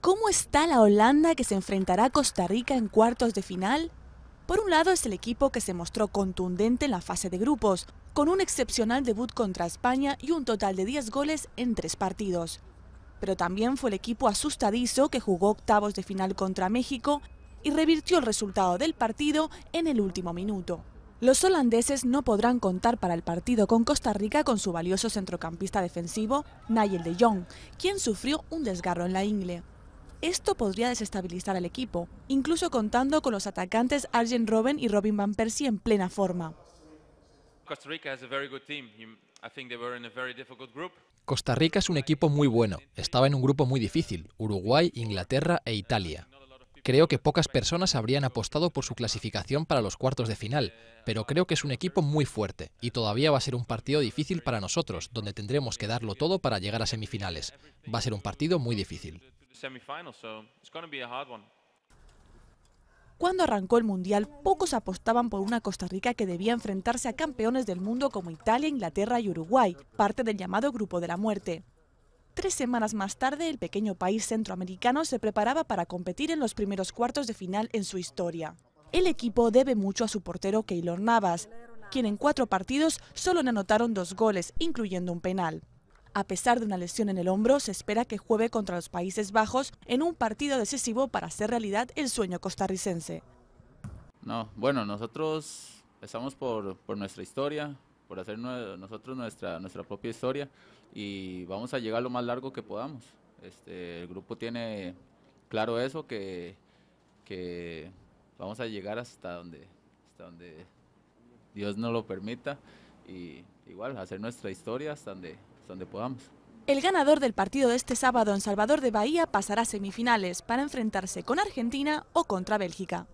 ¿Cómo está la Holanda que se enfrentará a Costa Rica en cuartos de final? Por un lado es el equipo que se mostró contundente en la fase de grupos, con un excepcional debut contra España y un total de 10 goles en tres partidos. Pero también fue el equipo asustadizo que jugó octavos de final contra México y revirtió el resultado del partido en el último minuto. Los holandeses no podrán contar para el partido con Costa Rica con su valioso centrocampista defensivo, Nigel de Jong, quien sufrió un desgarro en la ingle. Esto podría desestabilizar al equipo, incluso contando con los atacantes Arjen Robben y Robin Van Persie en plena forma. Costa Rica es un equipo muy bueno. Estaba en un grupo muy difícil, Uruguay, Inglaterra e Italia. Creo que pocas personas habrían apostado por su clasificación para los cuartos de final, pero creo que es un equipo muy fuerte y todavía va a ser un partido difícil para nosotros, donde tendremos que darlo todo para llegar a semifinales. Va a ser un partido muy difícil semifinal, so it's a hard one. Cuando arrancó el Mundial, pocos apostaban por una Costa Rica que debía enfrentarse a campeones del mundo como Italia, Inglaterra y Uruguay, parte del llamado Grupo de la Muerte. Tres semanas más tarde, el pequeño país centroamericano se preparaba para competir en los primeros cuartos de final en su historia. El equipo debe mucho a su portero Keylor Navas, quien en cuatro partidos solo le anotaron dos goles, incluyendo un penal. A pesar de una lesión en el hombro, se espera que juegue contra los Países Bajos en un partido decisivo para hacer realidad el sueño costarricense. No, bueno, nosotros estamos por, por nuestra historia, por hacer nosotros nuestra, nuestra propia historia y vamos a llegar lo más largo que podamos. Este, el grupo tiene claro eso, que, que vamos a llegar hasta donde, hasta donde Dios nos lo permita y igual hacer nuestra historia hasta donde el ganador del partido de este sábado en Salvador de Bahía pasará a semifinales para enfrentarse con Argentina o contra Bélgica.